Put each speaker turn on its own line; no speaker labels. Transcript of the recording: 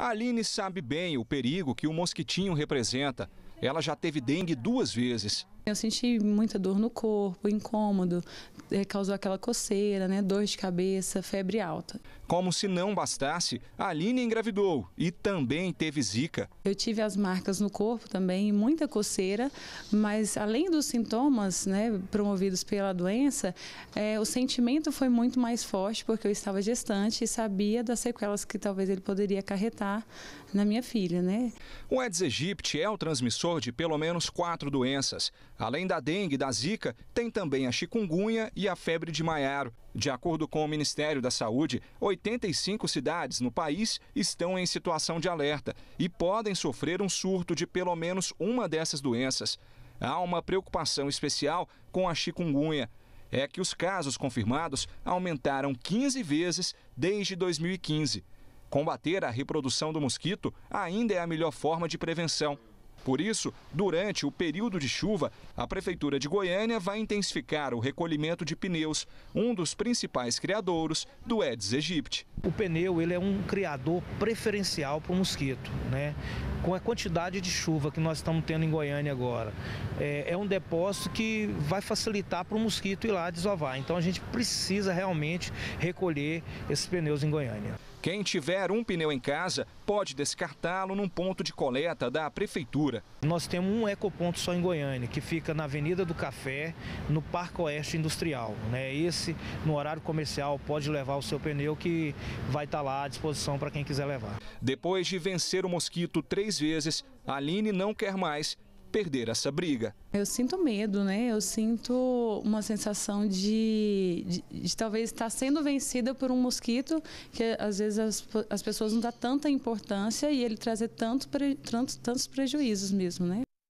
A Aline sabe bem o perigo que o mosquitinho representa. Ela já teve dengue duas vezes
eu senti muita dor no corpo, incômodo, é, causou aquela coceira, né, dor de cabeça, febre alta.
Como se não bastasse, a Aline engravidou e também teve zika.
Eu tive as marcas no corpo também, muita coceira, mas além dos sintomas né, promovidos pela doença, é, o sentimento foi muito mais forte porque eu estava gestante e sabia das sequelas que talvez ele poderia acarretar na minha filha. Né?
O Aedes aegypti é o transmissor de pelo menos quatro doenças. Além da dengue e da zika, tem também a chikungunya e a febre de maiaro. De acordo com o Ministério da Saúde, 85 cidades no país estão em situação de alerta e podem sofrer um surto de pelo menos uma dessas doenças. Há uma preocupação especial com a chikungunya. É que os casos confirmados aumentaram 15 vezes desde 2015. Combater a reprodução do mosquito ainda é a melhor forma de prevenção. Por isso, durante o período de chuva, a Prefeitura de Goiânia vai intensificar o recolhimento de pneus, um dos principais criadouros do Aedes aegypti. O pneu ele é um criador
preferencial para o mosquito. Né? Com a quantidade de chuva que nós estamos tendo em Goiânia agora, é, é um depósito que vai facilitar para o mosquito ir lá desovar. Então a gente precisa realmente recolher esses pneus em Goiânia.
Quem tiver um pneu em casa pode descartá-lo num ponto de coleta da prefeitura.
Nós temos um ecoponto só em Goiânia, que fica na Avenida do Café, no Parque Oeste Industrial. Né? Esse, no horário comercial, pode levar o seu pneu que vai estar tá lá à disposição para quem quiser
levar. Depois de vencer o mosquito três vezes, Aline não quer mais perder essa briga.
Eu sinto medo, né? Eu sinto uma sensação de, de, de talvez estar tá sendo vencida por um mosquito que às vezes as, as pessoas não dão tanta importância e ele trazer tanto, pre, tantos, tantos prejuízos mesmo, né?